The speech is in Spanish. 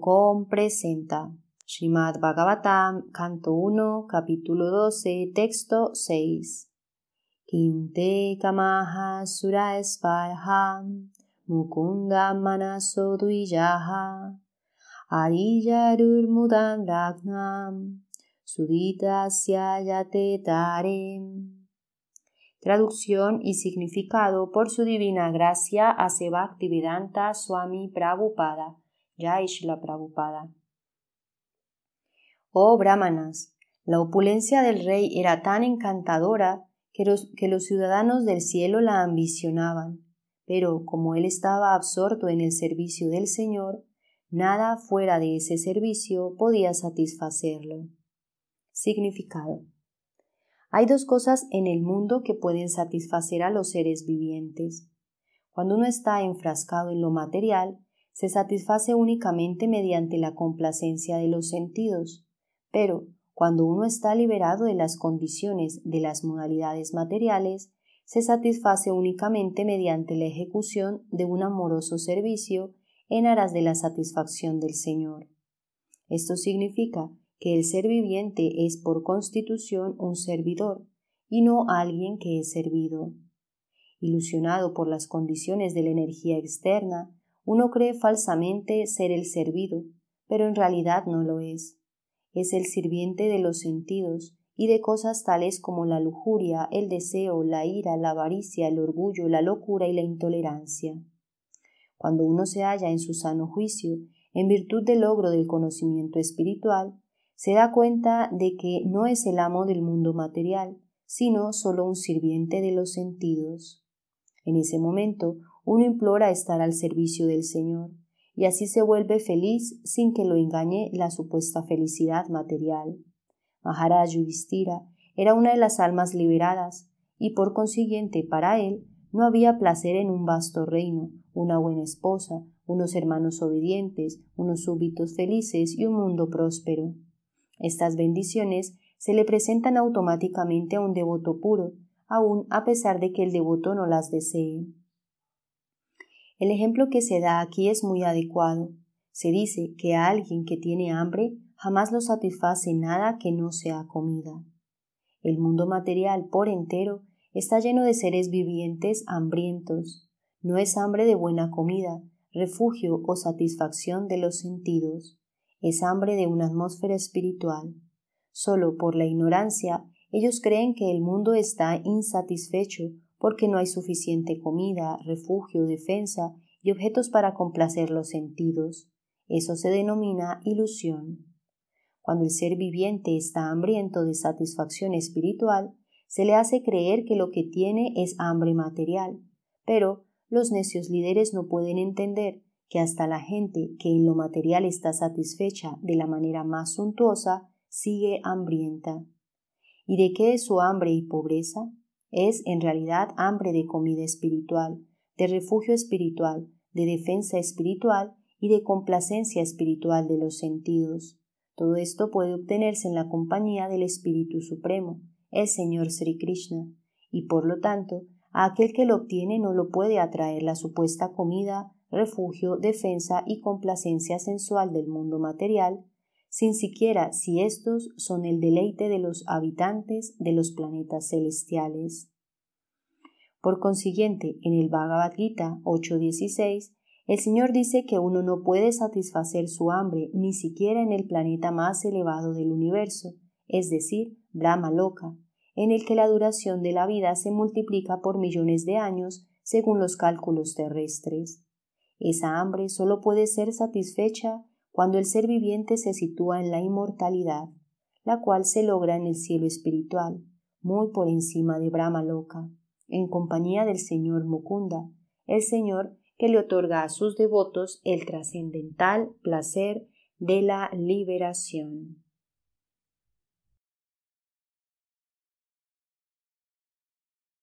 com presenta Shrimad Bhagavatam, canto 1, capítulo 12, texto 6. Kinte kamaha sura mukunda manaso duiyaha, Adiyarur mudam ragnam, sudita syayate Traducción y significado por su divina gracia a Sebaktivedanta Swami Prabhupada, Yaishla Prabhupada. Oh brahmanas, la opulencia del rey era tan encantadora que los ciudadanos del cielo la ambicionaban, pero como él estaba absorto en el servicio del Señor, nada fuera de ese servicio podía satisfacerlo. Significado hay dos cosas en el mundo que pueden satisfacer a los seres vivientes. Cuando uno está enfrascado en lo material, se satisface únicamente mediante la complacencia de los sentidos, pero cuando uno está liberado de las condiciones de las modalidades materiales, se satisface únicamente mediante la ejecución de un amoroso servicio en aras de la satisfacción del Señor. Esto significa que el ser viviente es por constitución un servidor y no alguien que es servido. Ilusionado por las condiciones de la energía externa, uno cree falsamente ser el servido, pero en realidad no lo es. Es el sirviente de los sentidos y de cosas tales como la lujuria, el deseo, la ira, la avaricia, el orgullo, la locura y la intolerancia. Cuando uno se halla en su sano juicio, en virtud del logro del conocimiento espiritual, se da cuenta de que no es el amo del mundo material, sino solo un sirviente de los sentidos. En ese momento, uno implora estar al servicio del Señor, y así se vuelve feliz sin que lo engañe la supuesta felicidad material. Maharaj Yudhishthira era una de las almas liberadas, y por consiguiente para él no había placer en un vasto reino, una buena esposa, unos hermanos obedientes, unos súbditos felices y un mundo próspero. Estas bendiciones se le presentan automáticamente a un devoto puro, aun a pesar de que el devoto no las desee. El ejemplo que se da aquí es muy adecuado. Se dice que a alguien que tiene hambre jamás lo satisface nada que no sea comida. El mundo material por entero está lleno de seres vivientes hambrientos. No es hambre de buena comida, refugio o satisfacción de los sentidos es hambre de una atmósfera espiritual. Solo por la ignorancia ellos creen que el mundo está insatisfecho porque no hay suficiente comida, refugio, defensa y objetos para complacer los sentidos. Eso se denomina ilusión. Cuando el ser viviente está hambriento de satisfacción espiritual, se le hace creer que lo que tiene es hambre material. Pero los necios líderes no pueden entender que hasta la gente que en lo material está satisfecha de la manera más suntuosa sigue hambrienta. ¿Y de qué es su hambre y pobreza? Es en realidad hambre de comida espiritual, de refugio espiritual, de defensa espiritual y de complacencia espiritual de los sentidos. Todo esto puede obtenerse en la compañía del Espíritu Supremo, el Señor Sri Krishna, y por lo tanto, a aquel que lo obtiene no lo puede atraer la supuesta comida refugio, defensa y complacencia sensual del mundo material, sin siquiera si estos son el deleite de los habitantes de los planetas celestiales. Por consiguiente, en el Bhagavad Gita 8.16, el Señor dice que uno no puede satisfacer su hambre ni siquiera en el planeta más elevado del universo, es decir, Brahma Loka, en el que la duración de la vida se multiplica por millones de años según los cálculos terrestres. Esa hambre solo puede ser satisfecha cuando el ser viviente se sitúa en la inmortalidad, la cual se logra en el cielo espiritual, muy por encima de Brahma Loca, en compañía del Señor Mukunda, el Señor que le otorga a sus devotos el trascendental placer de la liberación.